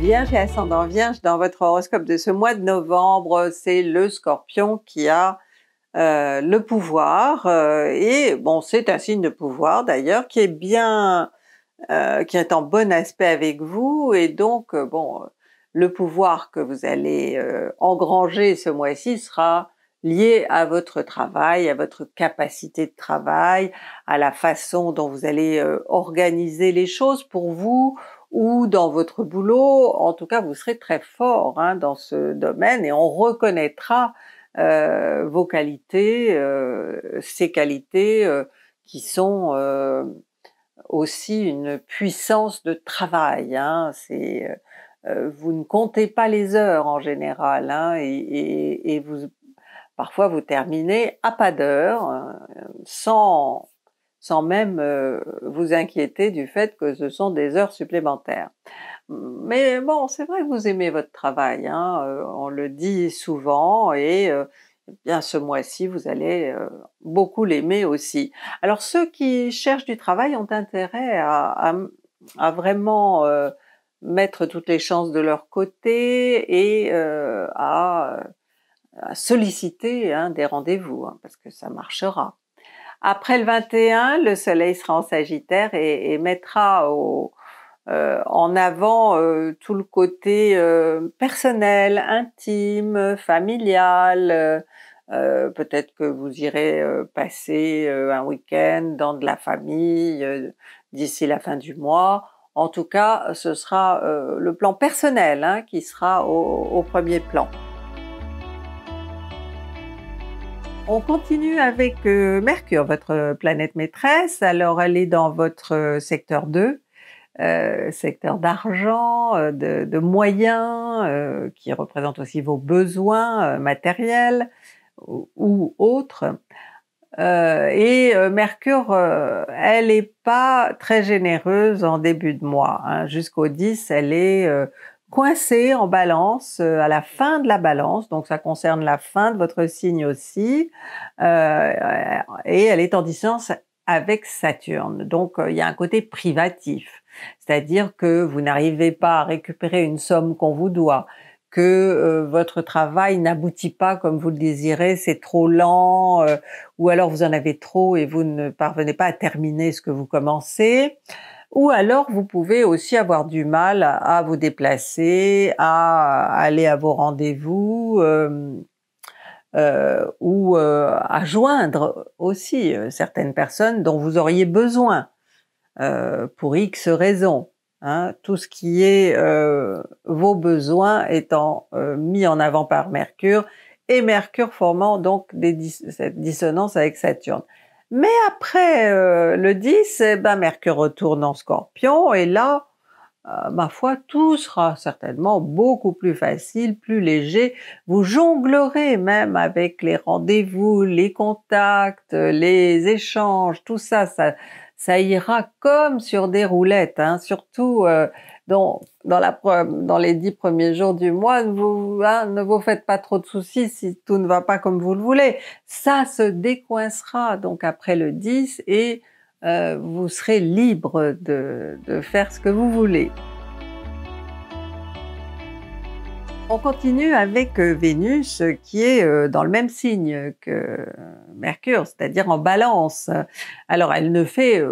Vierge et ascendant Vierge, dans votre horoscope de ce mois de novembre, c'est le scorpion qui a euh, le pouvoir, euh, et bon c'est un signe de pouvoir d'ailleurs, qui est bien, euh, qui est en bon aspect avec vous, et donc bon, le pouvoir que vous allez engranger ce mois-ci sera lié à votre travail, à votre capacité de travail, à la façon dont vous allez organiser les choses pour vous, ou dans votre boulot, en tout cas, vous serez très fort hein, dans ce domaine et on reconnaîtra euh, vos qualités, euh, ces qualités euh, qui sont aussi une puissance de travail. Hein. vous ne comptez pas les heures en général hein, et, et, vous parfois vous terminez à pas d'heure sans sans même euh, vous inquiéter du fait que ce sont des heures supplémentaires. Mais bon, c'est vrai que vous aimez votre travail, hein, euh, on le dit souvent et euh, eh bien ce mois-ci, vous allez beaucoup l'aimer aussi. Alors ceux qui cherchent du travail ont intérêt à, vraiment mettre toutes les chances de leur côté et à, solliciter hein, des rendez-vous, hein, parce que ça marchera. Après le 21, le Soleil sera en Sagittaire et, mettra euh, en avant euh, tout le côté euh, personnel, intime, familial. Peut-être que vous irez passer un week-end dans de la famille d'ici la fin du mois. En tout cas, ce sera le plan personnel hein, qui sera au premier plan. On continue avec euh, Mercure, votre euh, planète maîtresse. Alors, elle est dans votre euh, secteur 2, secteur d'argent, de, moyens, qui représente aussi vos besoins matériels ou, autres. et Mercure, elle n'est pas très généreuse en début de mois. Hein. Jusqu'au 10, elle est coincé en balance, euh, à la fin de la balance, donc ça concerne la fin de votre signe aussi, euh, euh, et elle est en distance avec Saturne. Donc il y a un côté privatif, c'est-à-dire que vous n'arrivez pas à récupérer une somme qu'on vous doit, que votre travail n'aboutit pas comme vous le désirez, c'est trop lent, ou alors vous en avez trop et vous ne parvenez pas à terminer ce que vous commencez ou alors vous pouvez aussi avoir du mal à vous déplacer, à aller à vos rendez-vous euh, euh, ou euh, à joindre aussi certaines personnes dont vous auriez besoin pour X raisons. Hein. tout ce qui est vos besoins étant mis en avant par Mercure et Mercure formant donc cette dissonance avec Saturne. Mais après euh, le 10, eh ben, Mercure retourne en scorpion et là, euh, ma foi, tout sera certainement beaucoup plus facile, plus léger. Vous jonglerez même avec les rendez-vous, les contacts, les échanges, tout ça, ça, ira comme sur des roulettes, hein. surtout euh, donc, dans, les dix premiers jours du mois, hein, ne vous faites pas trop de soucis si tout ne va pas comme vous le voulez. Ça se décoincera donc après le 10 et euh, vous serez libre de, de faire ce que vous voulez. On continue avec euh, Vénus qui est euh, dans le même signe que Mercure, c'est-à-dire en balance. Alors elle ne fait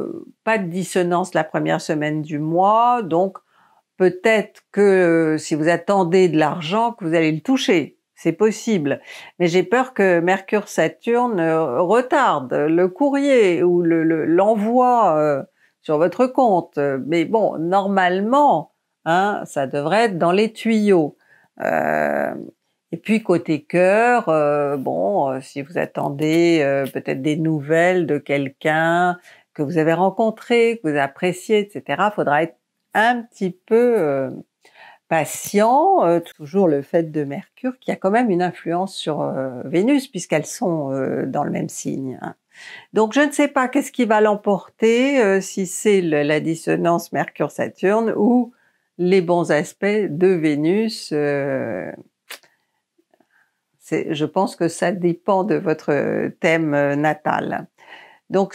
pas de dissonance la première semaine du mois, donc peut-être que euh, si vous attendez de l'argent, que vous allez le toucher. C'est possible. Mais j'ai peur que Mercure-Saturne euh, retarde le courrier ou l'envoi euh, sur votre compte. Mais bon, normalement, hein, ça devrait être dans les tuyaux. et puis côté cœur, bon, si vous attendez peut-être des nouvelles de quelqu'un que vous avez rencontré, que vous appréciez, etc., faudra être un petit peu euh, patient, euh, toujours le fait de Mercure qui a quand même une influence sur euh, Vénus puisqu'elles sont dans le même signe. Hein. Donc je ne sais pas qu'est-ce qui va l'emporter, si c'est la dissonance Mercure-Saturne ou les bons aspects de Vénus. je pense que ça dépend de votre thème natal. Donc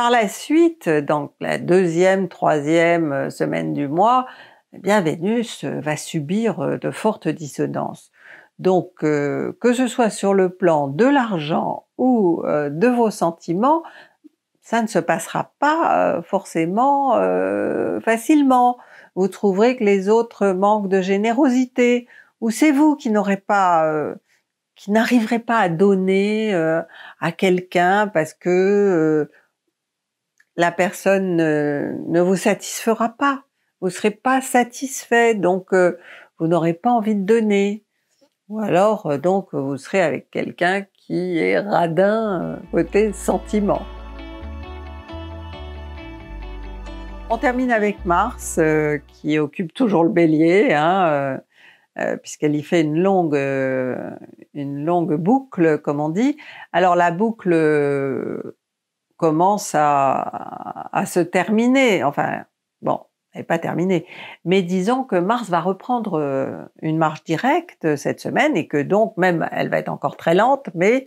par la suite, donc la deuxième, troisième euh, semaine du mois, eh bien Vénus euh, va subir euh, de fortes dissonances. Donc, que ce soit sur le plan de l'argent ou de vos sentiments, ça ne se passera pas forcément facilement. Vous trouverez que les autres manquent de générosité, ou c'est vous qui n'aurez pas, qui n'arriverez pas à donner à quelqu'un parce que la personne ne, vous satisfera pas. Vous serez pas satisfait, donc euh, vous n'aurez pas envie de donner. Ou alors, euh, donc, vous serez avec quelqu'un qui est radin euh, côté sentiment. On termine avec Mars, qui occupe toujours le bélier, hein, puisqu'elle y fait une longue, une longue boucle, comme on dit. Alors la boucle commence à, se terminer. Enfin, bon, elle n'est pas terminée. Mais disons que Mars va reprendre euh, une marche directe cette semaine et que donc même elle va être encore très lente, mais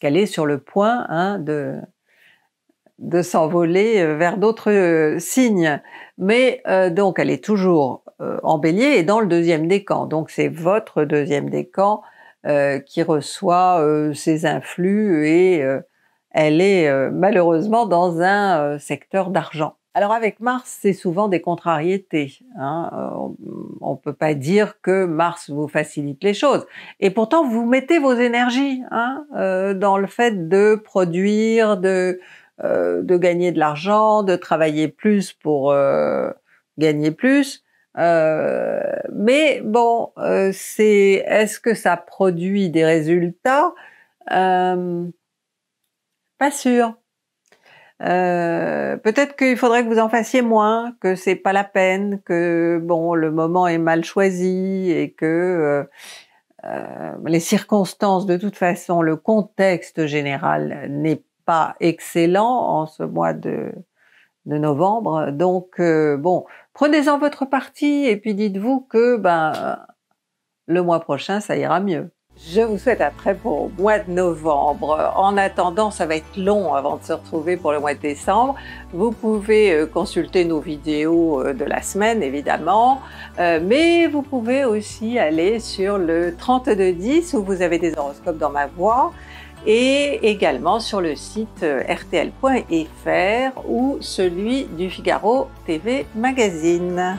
qu'elle est sur le point hein, de de s'envoler euh, vers d'autres euh, signes. Mais donc elle est toujours en bélier et dans le deuxième décan. Donc c'est votre deuxième décan qui reçoit ses influx et elle est euh, malheureusement dans un euh, secteur d'argent. Alors avec Mars, c'est souvent des contrariétés. Hein. Euh, on ne peut pas dire que Mars vous facilite les choses. Et pourtant, vous mettez vos énergies hein, dans le fait de produire, de, gagner de l'argent, de travailler plus pour gagner plus. mais bon, c'est est-ce que ça produit des résultats pas sûr. Euh, peut-être qu'il faudrait que vous en fassiez moins, que c'est pas la peine, que bon le moment est mal choisi et que euh, euh, les circonstances, de toute façon, le contexte général n'est pas excellent en ce mois de, novembre. Donc bon, prenez-en votre parti et puis dites-vous que ben le mois prochain ça ira mieux. Je vous souhaite après très bon mois de novembre. En attendant, ça va être long avant de se retrouver pour le mois de décembre. Vous pouvez euh, consulter nos vidéos euh, de la semaine, évidemment, euh, mais vous pouvez aussi aller sur le 3210 où vous avez des horoscopes dans ma voix et également sur le site rtl.fr ou celui du Figaro TV Magazine.